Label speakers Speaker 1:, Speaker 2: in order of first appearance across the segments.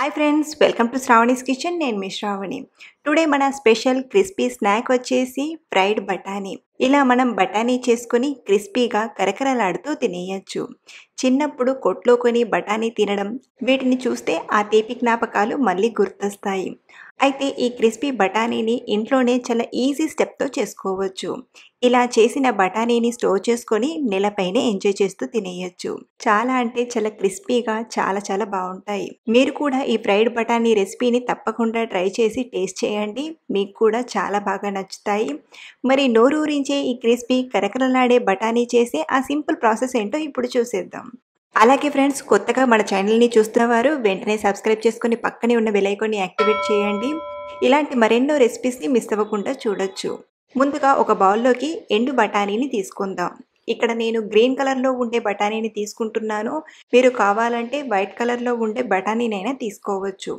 Speaker 1: hi friends welcome to Sravani's kitchen నేను మీ Sravani today మన స్పెషల్ క్రిస్పీ స్నాక్ వచ్చేసి ఫ్రైడ్ బఠానీ ఇలా మనం బఠానీ చేసుకొని క్రిస్పీగా కరకరలాడుతూ తినేయచ్చు చిన్నప్పుడు కొట్లో కొని బఠానీ తినడం వీటిని చూస్తే ఆ తీపి జ్ఞాపకాలు మళ్ళీ గుర్తొస్తాయి అయితే ఈ క్రిస్పీ బఠానీని ఇంట్లోనే చాలా ఈజీ స్టెప్తో చేసుకోవచ్చు ఇలా చేసిన బఠానీని స్టోర్ చేసుకొని నెలపైనే ఎంజాయ్ చేస్తూ తినేయచ్చు చాలా అంటే చాలా క్రిస్పీగా చాలా చాలా బాగుంటాయి మీరు కూడా ఈ ఫ్రైడ్ బఠానీ రెసిపీని తప్పకుండా ట్రై చేసి టేస్ట్ చేయండి మీకు కూడా చాలా బాగా నచ్చుతాయి మరి నోరూరించే ఈ క్రిస్పీ కరకరలాడే బఠానీ చేసే ఆ సింపుల్ ప్రాసెస్ ఏంటో ఇప్పుడు చూసేద్దాం అలాగే ఫ్రెండ్స్ కొత్తగా మన ఛానల్ని చూస్తున్న వారు వెంటనే సబ్స్క్రైబ్ చేసుకుని పక్కనే ఉన్న బెలైకాన్ని యాక్టివేట్ చేయండి ఇలాంటి మరెన్నో రెసిపీస్ని మిస్ అవ్వకుండా చూడొచ్చు ముందుగా ఒక బౌల్లోకి ఎండు బఠానీని తీసుకుందాం ఇక్కడ నేను గ్రీన్ కలర్లో ఉండే బఠానీని తీసుకుంటున్నాను మీరు కావాలంటే వైట్ కలర్లో ఉండే బఠానీనైనా తీసుకోవచ్చు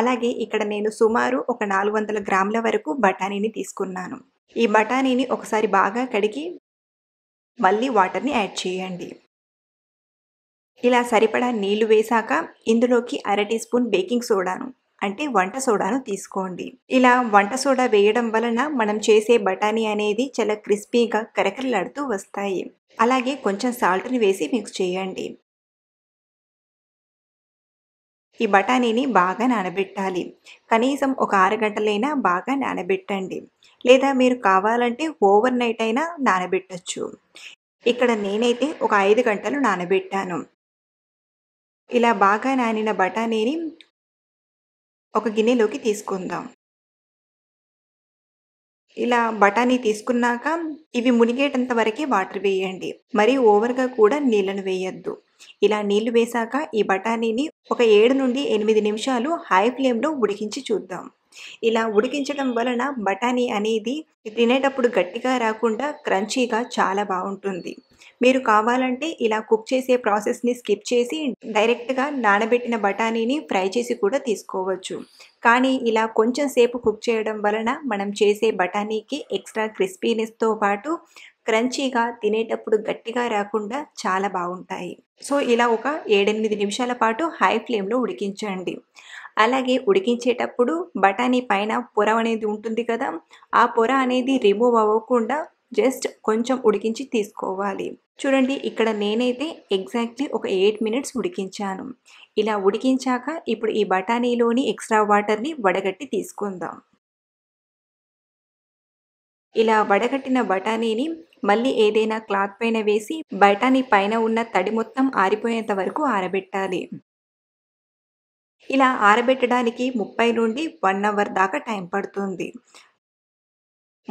Speaker 1: అలాగే ఇక్కడ నేను సుమారు ఒక నాలుగు వందల గ్రాముల వరకు బఠానీని తీసుకున్నాను ఈ బఠానీని ఒకసారి బాగా కడిగి మళ్ళీ వాటర్ని యాడ్ చేయండి ఇలా సరిపడా నీళ్లు వేశాక ఇందులోకి అర టీ స్పూన్ బేకింగ్ సోడాను అంటే వంట సోడాను తీసుకోండి ఇలా వంట సోడా వేయడం వలన మనం చేసే బఠానీ అనేది చాలా క్రిస్పీగా కరకరలాడుతూ వస్తాయి అలాగే కొంచెం సాల్ట్ని వేసి మిక్స్ చేయండి ఈ బఠానీని బాగా నానబెట్టాలి కనీసం ఒక అరగంటలైనా గంటలైనా బాగా నానబెట్టండి లేదా మీరు కావాలంటే ఓవర్ నైట్ అయినా నానబెట్టచ్చు ఇక్కడ నేనైతే ఒక ఐదు గంటలు నానబెట్టాను ఇలా బాగా నానిన బఠానీని ఒక గిన్నెలోకి తీసుకుందాం ఇలా బఠానీ తీసుకున్నాక ఇవి మునిగేటంత వరకే వాటర్ వేయండి మరీ ఓవర్గా కూడా నీళ్ళను వేయద్దు ఇలా నీళ్లు వేశాక ఈ బఠానీని ఒక ఏడు నుండి ఎనిమిది నిమిషాలు హై ఫ్లేమ్లో ఉడికించి చూద్దాం ఇలా ఉడికించడం వలన బఠానీ అనేది తినేటప్పుడు గట్టిగా రాకుండా క్రంచీగా చాలా బాగుంటుంది మీరు కావాలంటే ఇలా కుక్ చేసే ప్రాసెస్ని స్కిప్ చేసి డైరెక్ట్గా నానబెట్టిన బఠానీని ఫ్రై చేసి కూడా తీసుకోవచ్చు కానీ ఇలా కొంచెం సేపు కుక్ చేయడం వలన మనం చేసే బఠానీకి ఎక్స్ట్రా క్రిస్పీనెస్తో పాటు క్రంచీగా తినేటప్పుడు గట్టిగా రాకుండా చాలా బాగుంటాయి సో ఇలా ఒక ఏడెనిమిది నిమిషాల పాటు హై ఫ్లేమ్లో ఉడికించండి అలాగే ఉడికించేటప్పుడు బఠానీ పైన పొర అనేది ఉంటుంది కదా ఆ పొర అనేది రిమూవ్ అవ్వకుండా జస్ట్ కొంచెం ఉడికించి తీసుకోవాలి చూడండి ఇక్కడ నేనైతే ఎగ్జాక్ట్లీ ఒక ఎయిట్ మినిట్స్ ఉడికించాను ఇలా ఉడికించాక ఇప్పుడు ఈ బఠానీలోని ఎక్స్ట్రా వాటర్ని వడగట్టి తీసుకుందాం ఇలా వడగట్టిన బఠానీని మళ్ళీ ఏదైనా క్లాత్ పైన వేసి బఠానీ పైన ఉన్న తడి మొత్తం ఆరిపోయేంత వరకు ఆరబెట్టాలి ఇలా ఆరబెట్టడానికి ముప్పై నుండి వన్ అవర్ దాకా టైం పడుతుంది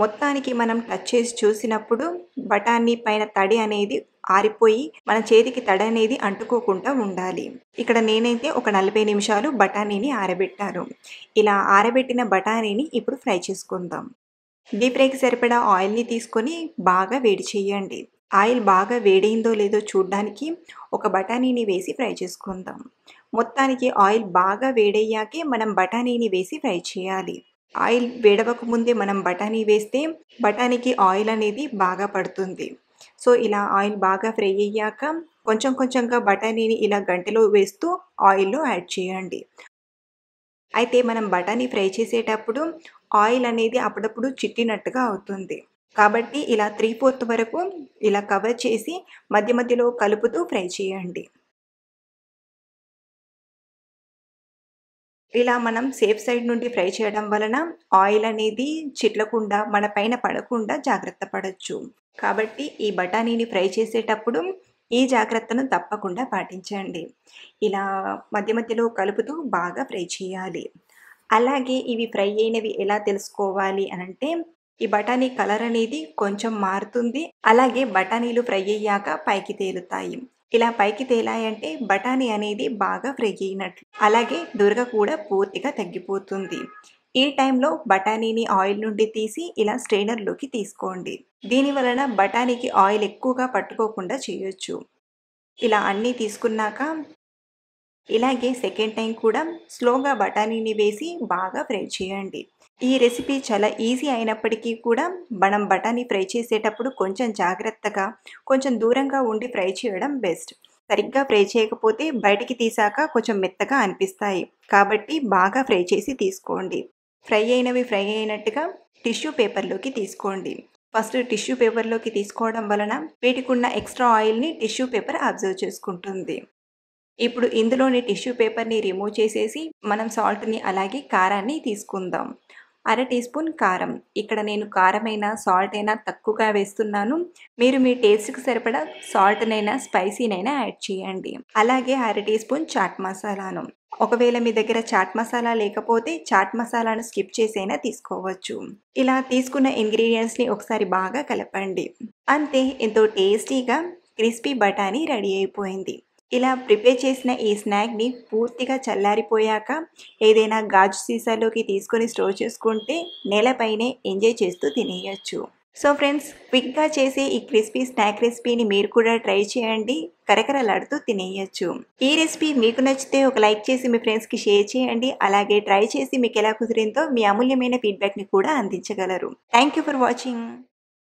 Speaker 1: మొత్తానికి మనం టచ్ చేసి చూసినప్పుడు బఠానీ పైన తడి అనేది ఆరిపోయి మన చేతికి తడి అనేది అంటుకోకుండా ఉండాలి ఇక్కడ నేనైతే ఒక నలభై నిమిషాలు బఠానీని ఆరబెట్టాను ఇలా ఆరబెట్టిన బఠానీని ఇప్పుడు ఫ్రై చేసుకుందాం డీప్ ఫ్రైకి సరిపడా ఆయిల్ని తీసుకొని బాగా వేడి చేయండి ఆయిల్ బాగా వేడైందో లేదో చూడడానికి ఒక బఠానీని వేసి ఫ్రై చేసుకుందాం మొత్తానికి ఆయిల్ బాగా వేడయ్యాకే మనం బఠానీని వేసి ఫ్రై చేయాలి ఆయిల్ వేడవక ముందే మనం బఠానీ వేస్తే బఠానీకి ఆయిల్ అనేది బాగా పడుతుంది సో ఇలా ఆయిల్ బాగా ఫ్రై అయ్యాక కొంచెం కొంచెంగా బఠానీని ఇలా గంటలో వేస్తూ ఆయిల్లో యాడ్ చేయండి అయితే మనం బఠానీ ఫ్రై చేసేటప్పుడు ఆయిల్ అనేది అప్పుడప్పుడు చిట్టినట్టుగా అవుతుంది కాబట్టి ఇలా త్రీ ఫోర్త్ వరకు ఇలా కవర్ చేసి మధ్య మధ్యలో కలుపుతూ ఫ్రై చేయండి ఇలా మనం సేఫ్ సైడ్ నుండి ఫ్రై చేయడం వలన ఆయిల్ అనేది చిట్లకుండా మన పైన పడకుండా జాగ్రత్త పడవచ్చు కాబట్టి ఈ బఠానీని ఫ్రై చేసేటప్పుడు ఈ జాగ్రత్తను తప్పకుండా పాటించండి ఇలా మధ్య మధ్యలో కలుపుతూ బాగా ఫ్రై చేయాలి అలాగే ఇవి ఫ్రై అయినవి ఎలా తెలుసుకోవాలి అనంటే ఈ బఠానీ కలర్ అనేది కొంచెం మారుతుంది అలాగే బఠానీలు ఫ్రై అయ్యాక పైకి తేలుతాయి ఇలా పైకి తేలాయంటే బఠానీ అనేది బాగా ఫ్రై అయినట్లు అలాగే దురగ కూడా పూర్తిగా తగ్గిపోతుంది ఈ టైంలో బఠానీని ఆయిల్ నుండి తీసి ఇలా స్ట్రెయినర్లోకి తీసుకోండి దీని వలన బఠానీకి ఆయిల్ ఎక్కువగా పట్టుకోకుండా చేయొచ్చు ఇలా అన్నీ తీసుకున్నాక ఇలాగే సెకండ్ టైం కూడా స్లోగా బఠానీని వేసి బాగా ఫ్రై చేయండి ఈ రెసిపీ చాలా ఈజీ అయినప్పటికీ కూడా మనం బఠానీ ఫ్రై చేసేటప్పుడు కొంచెం జాగ్రత్తగా కొంచెం దూరంగా ఉండి ఫ్రై చేయడం బెస్ట్ సరిగ్గా ఫ్రై చేయకపోతే బయటికి తీసాక కొంచెం మెత్తగా అనిపిస్తాయి కాబట్టి బాగా ఫ్రై చేసి తీసుకోండి ఫ్రై అయినవి ఫ్రై అయినట్టుగా టిష్యూ పేపర్లోకి తీసుకోండి ఫస్ట్ టిష్యూ పేపర్లోకి తీసుకోవడం వలన వీటికి ఉన్న ఎక్స్ట్రా ఆయిల్ని టిష్యూ పేపర్ అబ్జర్వ్ చేసుకుంటుంది ఇప్పుడు ఇందులోని టిష్యూ పేపర్ని రిమూవ్ చేసేసి మనం సాల్ట్ని అలాగే కారాన్ని తీసుకుందాం అర టీ స్పూన్ కారం ఇక్కడ నేను కారమైనా సాల్ట్ అయినా తక్కువగా వేస్తున్నాను మీరు మీ టేస్ట్కి సరిపడా సాల్ట్నైనా స్పైసీనైనా యాడ్ చేయండి అలాగే అర టీ స్పూన్ చాట్ మసాలాను ఒకవేళ మీ దగ్గర చాట్ మసాలా లేకపోతే చాట్ మసాలాను స్కిప్ చేసైనా తీసుకోవచ్చు ఇలా తీసుకున్న ఇంగ్రీడియంట్స్ని ఒకసారి బాగా కలపండి అంతే ఎంతో టేస్టీగా క్రిస్పీ బఠానీ రెడీ అయిపోయింది ఇలా ప్రిపేర్ చేసిన ఈ స్నాక్ని పూర్తిగా చల్లారిపోయాక ఏదైనా గాజు సీసాలోకి తీసుకొని స్టోర్ చేసుకుంటే నేలపైనే ఎంజాయ్ చేస్తూ తినేయచ్చు సో ఫ్రెండ్స్ క్విక్గా చేసే ఈ క్రిస్పీ స్నాక్ రెసిపీని మీరు కూడా ట్రై చేయండి కరకరలాడుతూ తినేయచ్చు ఈ రెసిపీ మీకు నచ్చితే ఒక లైక్ చేసి మీ ఫ్రెండ్స్కి షేర్ చేయండి అలాగే ట్రై చేసి మీకు ఎలా కుదిరిందో మీ అమూల్యమైన ఫీడ్బ్యాక్ని కూడా అందించగలరు థ్యాంక్ ఫర్ వాచింగ్